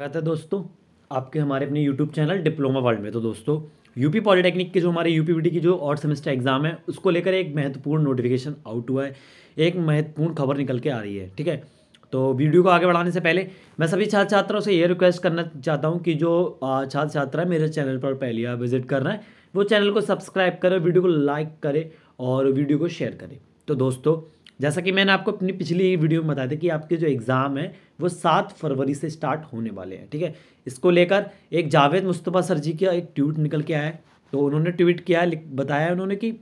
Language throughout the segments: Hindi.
रहा था दोस्तों आपके हमारे अपने यूट्यूब चैनल डिप्लोमा वर्ल्ड में तो दोस्तों यूपी पॉलिटेक्निक के जो हमारे यूपी की जो और सेमेस्टर एग्ज़ाम है उसको लेकर एक महत्वपूर्ण नोटिफिकेशन आउट हुआ है एक महत्वपूर्ण खबर निकल के आ रही है ठीक है तो वीडियो को आगे बढ़ाने से पहले मैं सभी छात्र छात्राओं से ये रिक्वेस्ट करना चाहता हूँ कि जो छात्र छात्रा मेरे चैनल पर पहली बार विजिट कर रहे हैं वो चैनल को सब्सक्राइब करें वीडियो को लाइक करें और वीडियो को शेयर करें तो दोस्तों जैसा कि मैंने आपको अपनी पिछली वीडियो में बताया था कि आपके जो एग्ज़ाम है वो सात फरवरी से स्टार्ट होने वाले हैं ठीक है इसको लेकर एक जावेद मुस्तफ़ा सर जी का एक ट्वीट निकल के आया है तो उन्होंने ट्वीट किया है बताया उन्होंने कि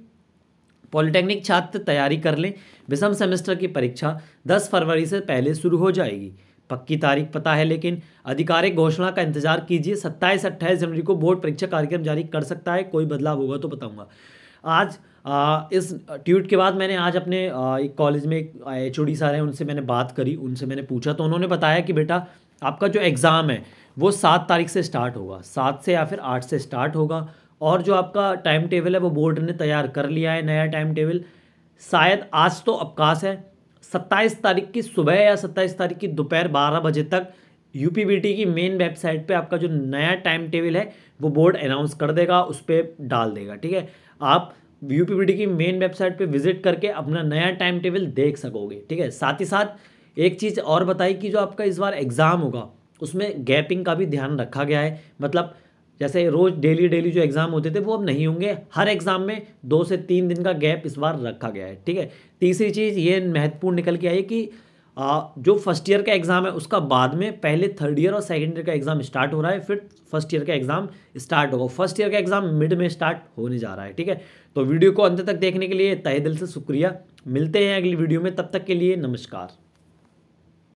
पॉलिटेक्निक छात्र तैयारी कर लें विषम सेमेस्टर की परीक्षा दस फरवरी से पहले शुरू हो जाएगी पक्की तारीख पता है लेकिन आधिकारिक घोषणा का इंतजार कीजिए सत्ताईस अट्ठाईस जनवरी को बोर्ड परीक्षा कार्यक्रम जारी कर सकता है कोई बदलाव होगा तो बताऊंगा आज आ, इस ट्यूट के बाद मैंने आज अपने आ, एक कॉलेज में एक एच ओ सर हैं उनसे मैंने बात करी उनसे मैंने पूछा तो उन्होंने बताया कि बेटा आपका जो एग्ज़ाम है वो सात तारीख से स्टार्ट होगा सात से या फिर आठ से स्टार्ट होगा और जो आपका टाइम टेबल है वो बोर्ड ने तैयार कर लिया है नया टाइम टेबल शायद आज तो अवकाश है सत्ताईस तारीख की सुबह या सत्ताईस तारीख की दोपहर बारह बजे तक यू की मेन वेबसाइट पे आपका जो नया टाइम टेबल है वो बोर्ड अनाउंस कर देगा उस पर डाल देगा ठीक है आप यू की मेन वेबसाइट पे विजिट करके अपना नया टाइम टेबल देख सकोगे ठीक है साथ ही साथ एक चीज़ और बताई कि जो आपका इस बार एग्ज़ाम होगा उसमें गैपिंग का भी ध्यान रखा गया है मतलब जैसे रोज़ डेली डेली जो एग्ज़ाम होते थे वो अब नहीं होंगे हर एग्ज़ाम में दो से तीन दिन का गैप इस बार रखा गया है ठीक है तीसरी चीज़ ये महत्वपूर्ण निकल के आई कि जो फर्स्ट ईयर का एग्ज़ाम है उसका बाद में पहले थर्ड ईयर और सेकेंड ईयर का एग्ज़ाम स्टार्ट हो रहा है फिर फर्स्ट ईयर का एग्ज़ाम स्टार्ट होगा फर्स्ट ईयर का एग्ज़ाम मिड में स्टार्ट होने जा रहा है ठीक है तो वीडियो को अंत तक देखने के लिए तहे दिल से शुक्रिया मिलते हैं अगली वीडियो में तब तक के लिए नमस्कार